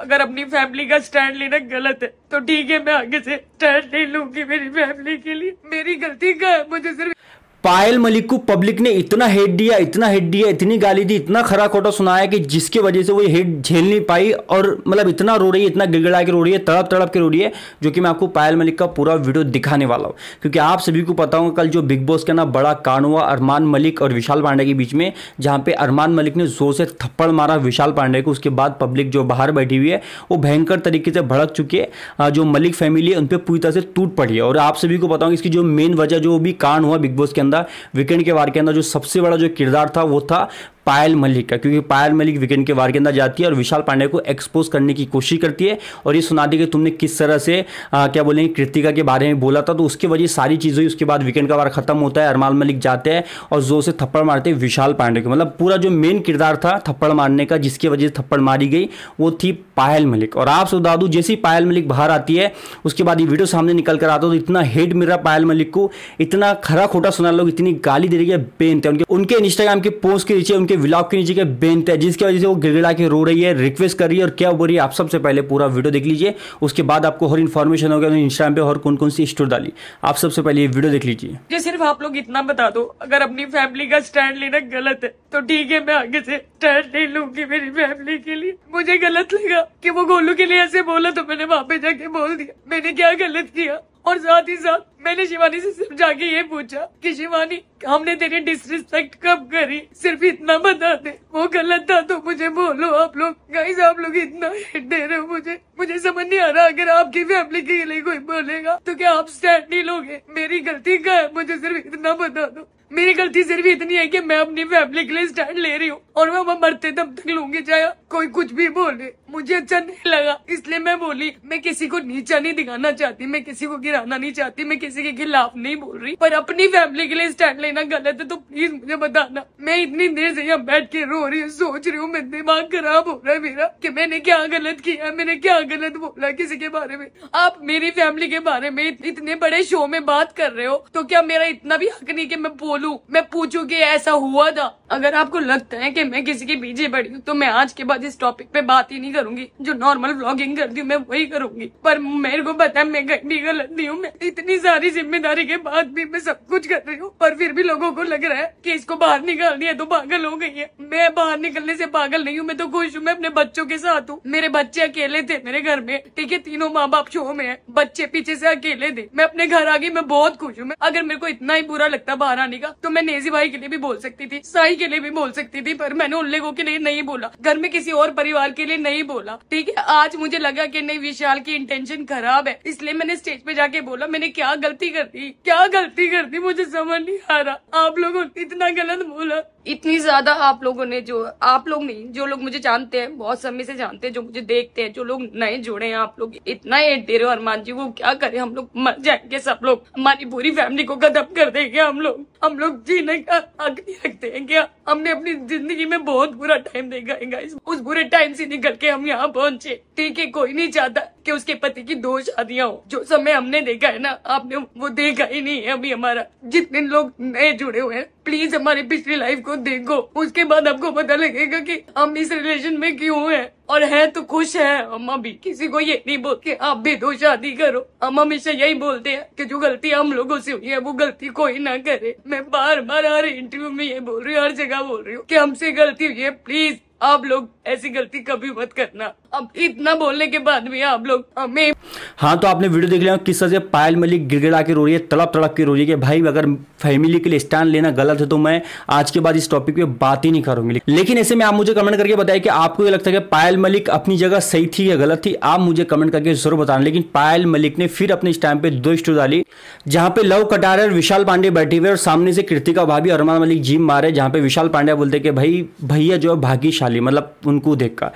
अगर अपनी फैमिली का स्टैंड लेना गलत है तो ठीक है मैं आगे से स्टैंड ले लूंगी मेरी फैमिली के लिए मेरी गलती का है मुझे सिर्फ पायल मलिक को पब्लिक ने इतना हेट दिया इतना हेट दिया इतनी गाली दी इतना खरा खोटा सुनाया कि जिसकी वजह से वो हेट झेल नहीं पाई और मतलब इतना रो रही है इतना गिड़गिड़ा के रो रही है तड़प तड़प के रो रही है जो कि मैं आपको पायल मलिक का पूरा वीडियो दिखाने वाला हूँ क्योंकि आप सभी को पता होगा कल जो बिग बॉस का ना बड़ा कांड हुआ अरमान मलिक और विशाल पांडे के बीच में जहाँ पे अरमान मलिक ने जोर से थप्पड़ मारा विशाल पांडे को उसके बाद पब्लिक जो बाहर बैठी हुई है वो भयंकर तरीके से भड़क चुकी है जो मलिक फैमिली है उन पर पूरी तरह से टूट पड़ी है और आप सभी को बताऊँ इसकी जो मेन वजह जो भी कांड हुआ बिग बॉस के अंदर अंदर वीकेंड के वार के अंदर जो सबसे बड़ा जो किरदार था वो था पायल मलिक का क्योंकि पायल मलिक वीकेंड के वार के अंदर जाती है और विशाल पांडे को एक्सपोज करने की कोशिश करती है और ये सुनाती है कि तुमने किस तरह से आ, क्या बोलेंगे कृतिका के बारे में बोला था तो उसकी वजह सारी चीज़ हुई उसके बाद वीकेंड का वार खत्म होता है अरमाल मलिक जाते हैं और जोर से थप्पड़ मारते हैं विशाल पांडे को मतलब पूरा जो मेन किरदार था थप्पड़ मारने का जिसकी वजह से थप्पड़ मारी गई वो थी पायल मलिक और आप सुधा दू जैसी पायल मलिक बाहर आती है उसके बाद ये वीडियो सामने निकल कर आता तो इतना हेड मिल रहा पायल मलिक को इतना खरा खोटा सुना लोग इतनी गाली दे रही है बेनते उनके उनके इंस्टाग्राम के पोस्ट के नीचे उनके विलाप की नीचे के बेंत है जिसकी वजह से वो गिड़गिड़ा के रो रही है रिक्वेस्ट कर रही है और क्या बोल रही है आप सबसे पहले पूरा वीडियो देख लीजिए उसके बाद आपको हर इन्फॉर्मेशन होगा इंस्टाग्राम पे और कौन कौन सी स्टोर डाली आप सबसे पहले ये वीडियो देख लीजिए मुझे सिर्फ आप लोग इतना बता दो अगर अपनी फैमिली का स्टैंड लेना गलत है तो ठीक है मैं आगे से स्टैंड ले लूंगी मेरी फैमिली के लिए मुझे गलत लगा कि वो गोलू के लिए ऐसे बोला तो मैंने वहाँ पे जाके बोल दिया मैंने क्या गलत किया और साथ ही साथ मैंने शिवानी से सिर्फ जाके ये पूछा कि शिवानी हमने तेरी डिसरिस्पेक्ट कब करी सिर्फ इतना बता दे वो गलत था तो मुझे बोलो आप लोग गाइस आप लोग इतना हेट दे रहे हो मुझे मुझे समझ नहीं आ रहा अगर आपकी फैमिली के लिए कोई बोलेगा तो क्या आप स्टैंड नहीं लोगे मेरी गलती का है मुझे सिर्फ इतना बता दो मेरी गलती सिर्फ इतनी है कि मैं अपनी फैमिली के लिए स्टैंड ले रही हूँ और मैं मरते तब तक लूंगी चाहे कोई कुछ भी बोले मुझे अच्छा नहीं लगा इसलिए मैं बोली मैं किसी को नीचा नहीं दिखाना चाहती मैं किसी को गिराना नहीं चाहती मैं किसी के खिलाफ नहीं बोल रही पर अपनी फैमिली के लिए स्टैंड लेना गलत है तो प्लीज मुझे बताना मैं इतनी देर से यहाँ बैठ के रो रही हूँ सोच रही हूँ मेरा दिमाग खराब हो रहा है मेरा की मैंने क्या गलत किया मैंने क्या गलत बोला किसी के बारे में आप मेरी फैमिली के बारे में इतने बड़े शो में बात कर रहे हो तो क्या मेरा इतना भी हक नहीं की मैं बोल बोलूं मैं कि ऐसा हुआ था अगर आपको लगता है कि मैं किसी के पीछे पड़ी हूँ तो मैं आज के बाद इस टॉपिक पे बात ही नहीं करूंगी जो नॉर्मल ब्लॉगिंग करती हूँ मैं वही करूंगी पर मेरे को पता है मैं भी गलत नहीं हूँ मैं इतनी सारी जिम्मेदारी के बाद भी मैं सब कुछ कर रही हूँ पर फिर भी लोगो को लग रहा है की इसको बाहर निकाल दिया तो पागल हो गई है मैं बाहर निकलने से पागल नहीं हूँ मैं तो खुश हूँ मैं अपने बच्चों के साथ हूँ मेरे बच्चे अकेले थे मेरे घर में ठीक है तीनों माँ बाप शो में है बच्चे पीछे ऐसी अकेले थे मैं अपने घर आ गई मैं बहुत खुश हूँ अगर मेरे को इतना ही बुरा लगता बाहर आने का बोला तो मैं नेजी भाई के लिए भी बोल सकती थी साई के लिए भी बोल सकती थी पर मैंने उन लोगों के लिए नहीं बोला घर में किसी और परिवार के लिए नहीं बोला ठीक है आज मुझे लगा की नहीं विशाल की इंटेंशन खराब है इसलिए मैंने स्टेज पे जाके बोला मैंने क्या गलती कर दी क्या गलती कर दी मुझे समझ नहीं आ रहा आप लोगों ने इतना गलत बोला इतनी ज्यादा आप लोगों ने जो आप लोग नहीं जो लोग मुझे जानते हैं बहुत समय से जानते हैं जो मुझे देखते हैं जो लोग नए जुड़े हैं आप लोग इतना हेट दे रहे हो जी वो क्या करे हम लोग मर जाएंगे सब लोग हमारी पूरी फैमिली को खत्म कर देंगे हम लोग हम लोग जीने का हक नहीं रखते हैं क्या हमने अपनी जिंदगी में बहुत बुरा टाइम देखा है गाइस उस बुरे टाइम से निकल के हम यहाँ पहुंचे ठीक है कोई नहीं चाहता कि उसके पति की दो शादियां हो जो समय हमने देखा है ना आपने वो देखा ही नहीं है अभी हमारा जितने लोग नए जुड़े हुए हैं प्लीज हमारी पिछली लाइफ को देखो उसके बाद आपको पता लगेगा कि हम इस रिलेशन में क्यों हैं और है तो खुश है हम अभी किसी को ये नहीं बोल के आप भी दो शादी करो हम हमेशा यही बोलते हैं कि जो गलती हम लोगों से हुई है वो गलती कोई ना करे मैं बार बार हर इंटरव्यू में ये बोल रही हूँ हर जगह बोल रही हूँ कि हमसे गलती हुई है प्लीज आप लोग ऐसी गलती कभी मत करना अब इतना बोलने के बाद भी आप लोग हमें हाँ तो आपने वीडियो देख लिया किस तरह से पायल मलिक गिड़गिड़ा के रो रही है तड़प तड़प के रो रही है भाई अगर फैमिली के लिए स्टैंड लेना गलत है तो मैं आज के बाद इस टॉपिक पे बात ही नहीं करूंगी लेकिन ऐसे में आप मुझे कमेंट करके बताइए कि आपको ये लगता है कि पायल मलिक अपनी जगह सही थी या गलत थी आप मुझे कमेंट करके जरूर बताना लेकिन पायल मलिक ने फिर अपने स्टैंड पे दो स्टो डाली जहाँ पे लव कटारे और विशाल पांडे बैठे हुए और सामने से कृतिका भाभी अरमान मलिक जिम मारे जहाँ पे विशाल पांडे बोलते कि भाई भैया जो है भाग्यशाली भाग्यशाली मतलब उनको देखकर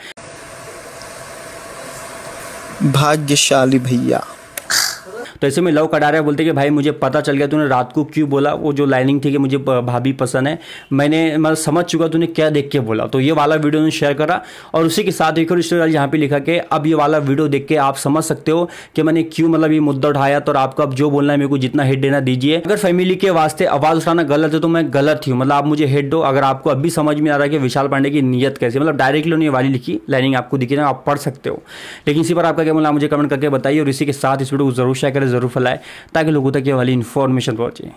भाग्यशाली भैया तो ऐसे में लव कटारिया बोलते कि भाई मुझे पता चल गया तूने रात को क्यों बोला वो जो लाइनिंग थी कि मुझे भाभी पसंद है मैंने मतलब समझ चुका तूने क्या देख के बोला तो ये वाला वीडियो उन्होंने शेयर करा और उसी के साथ एक और स्टोरी यहाँ पे लिखा कि अब ये वाला वीडियो देख के आप समझ सकते हो कि मैंने क्यों मतलब ये मुद्दा उठाया तो आपको अब जो बोलना है मेरे को जितना हेड देना दीजिए अगर फैमिली के वास्ते आवाज़ उठाना गलत है तो मैं गलत थी मतलब आप मुझे हेड दो अगर आपको अभी समझ में आ रहा है कि विशाल पांडे की नीयत कैसी मतलब डायरेक्टली उन्हें वाली लिखी लाइनिंग आपको दिखी ना आप पढ़ सकते हो लेकिन इसी पर आपका क्या बोला मुझे कमेंट करके बताइए और इसी के साथ इस वीडियो को जरूर शेयर करें ज़रूर फैलाए ताकि लोगों तक ये वाली इन्फॉर्मेशन पहुँचे